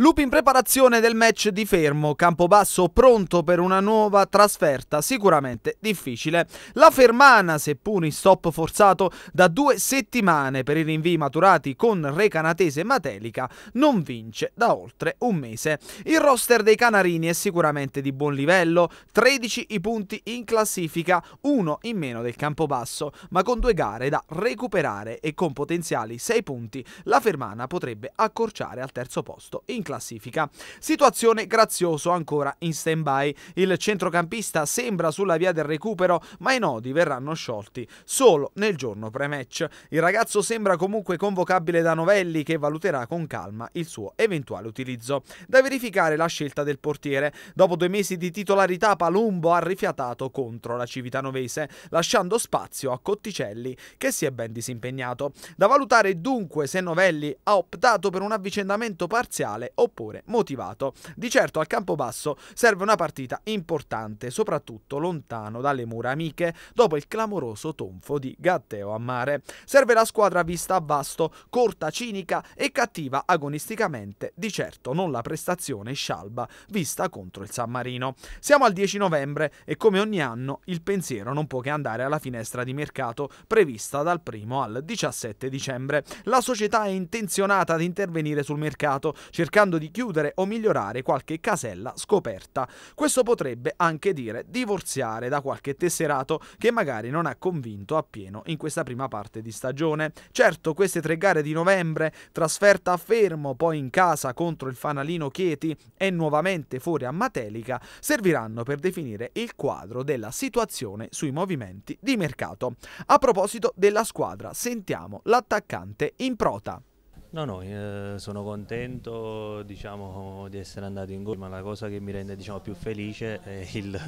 Lupi in preparazione del match di Fermo, Campobasso pronto per una nuova trasferta sicuramente difficile. La Fermana, seppur in stop forzato da due settimane per i rinvii maturati con Recanatese e Matelica, non vince da oltre un mese. Il roster dei Canarini è sicuramente di buon livello, 13 i punti in classifica, uno in meno del Campobasso, ma con due gare da recuperare e con potenziali 6 punti la Fermana potrebbe accorciare al terzo posto in classifica. Situazione Grazioso ancora in stand-by. Il centrocampista sembra sulla via del recupero, ma i nodi verranno sciolti solo nel giorno pre-match. Il ragazzo sembra comunque convocabile da Novelli che valuterà con calma il suo eventuale utilizzo. Da verificare la scelta del portiere. Dopo due mesi di titolarità Palumbo ha rifiatato contro la Civitanovese, lasciando spazio a Cotticelli che si è ben disimpegnato. Da valutare dunque se Novelli ha optato per un avvicendamento parziale oppure motivato. Di certo al campo basso serve una partita importante, soprattutto lontano dalle mura amiche, dopo il clamoroso tonfo di Gatteo a mare. Serve la squadra vista a vasto, corta, cinica e cattiva agonisticamente, di certo non la prestazione scialba vista contro il San Marino. Siamo al 10 novembre e come ogni anno il pensiero non può che andare alla finestra di mercato prevista dal 1 al 17 dicembre. La società è intenzionata ad intervenire sul mercato cercando cercando di chiudere o migliorare qualche casella scoperta. Questo potrebbe anche dire divorziare da qualche tesserato che magari non ha convinto appieno in questa prima parte di stagione. Certo, queste tre gare di novembre, trasferta a Fermo, poi in casa contro il fanalino Chieti e nuovamente fuori a Matelica, serviranno per definire il quadro della situazione sui movimenti di mercato. A proposito della squadra, sentiamo l'attaccante in prota. No, no, eh, sono contento diciamo, di essere andato in gol, ma la cosa che mi rende diciamo, più felice è il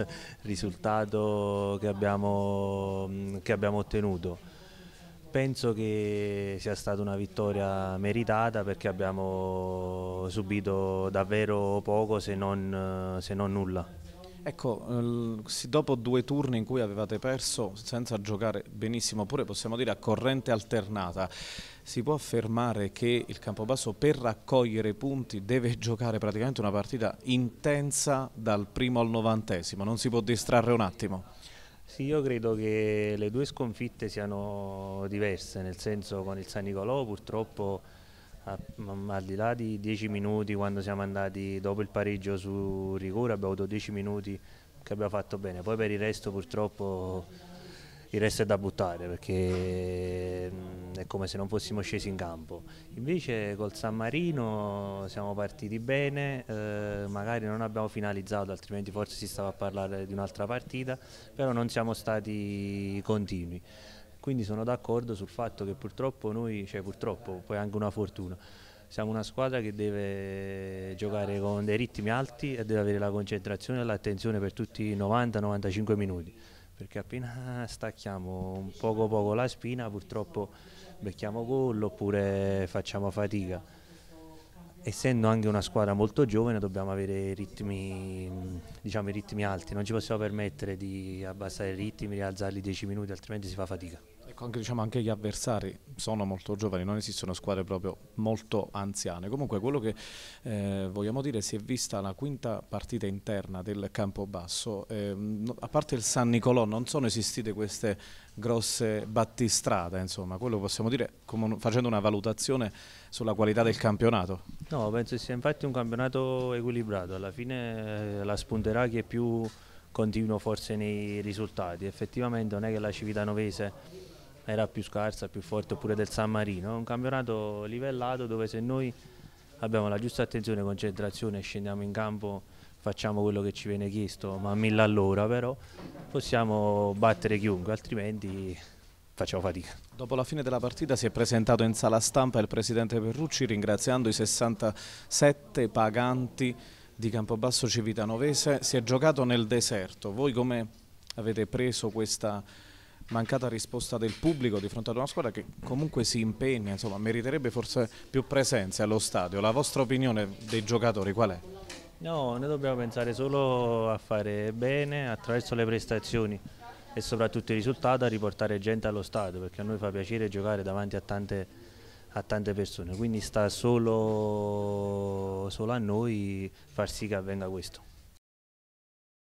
risultato che abbiamo, mm, che abbiamo ottenuto. Penso che sia stata una vittoria meritata perché abbiamo subito davvero poco se non, se non nulla. Ecco, ehm, dopo due turni in cui avevate perso senza giocare benissimo, oppure possiamo dire a corrente alternata, si può affermare che il Campobasso per raccogliere punti deve giocare praticamente una partita intensa dal primo al novantesimo, non si può distrarre un attimo? Sì, io credo che le due sconfitte siano diverse, nel senso con il San Nicolò purtroppo al di là di 10 minuti quando siamo andati dopo il pareggio su rigore abbiamo avuto 10 minuti che abbiamo fatto bene poi per il resto purtroppo il resto è da buttare perché è come se non fossimo scesi in campo invece col San Marino siamo partiti bene eh, magari non abbiamo finalizzato altrimenti forse si stava a parlare di un'altra partita però non siamo stati continui quindi sono d'accordo sul fatto che purtroppo noi, cioè purtroppo, poi anche una fortuna, siamo una squadra che deve giocare con dei ritmi alti e deve avere la concentrazione e l'attenzione per tutti i 90-95 minuti perché appena stacchiamo un poco poco la spina purtroppo becchiamo gol oppure facciamo fatica essendo anche una squadra molto giovane dobbiamo avere ritmi, diciamo, ritmi alti, non ci possiamo permettere di abbassare i ritmi, rialzarli 10 minuti, altrimenti si fa fatica. Ecco, anche, diciamo, anche, gli avversari sono molto giovani, non esistono squadre proprio molto anziane. Comunque quello che eh, vogliamo dire si è vista la quinta partita interna del Campobasso. Eh, a parte il San Nicolò non sono esistite queste grosse battistrade, insomma, quello possiamo dire come, facendo una valutazione sulla qualità del campionato. No, penso sia infatti un campionato equilibrato, alla fine eh, la spunterà chi è più continuo forse nei risultati, effettivamente non è che la Civitanovese era più scarsa, più forte, oppure del San Marino. È un campionato livellato dove se noi abbiamo la giusta attenzione, e concentrazione, scendiamo in campo, facciamo quello che ci viene chiesto, ma a mille all'ora però, possiamo battere chiunque, altrimenti facciamo fatica. Dopo la fine della partita si è presentato in sala stampa il presidente Perrucci ringraziando i 67 paganti di Campobasso Civitanovese, si è giocato nel deserto, voi come avete preso questa mancata risposta del pubblico di fronte ad una squadra che comunque si impegna, insomma, meriterebbe forse più presenze allo stadio. La vostra opinione dei giocatori qual è? No, noi dobbiamo pensare solo a fare bene attraverso le prestazioni e soprattutto il risultato a riportare gente allo stadio perché a noi fa piacere giocare davanti a tante, a tante persone, quindi sta solo, solo a noi far sì che avvenga questo.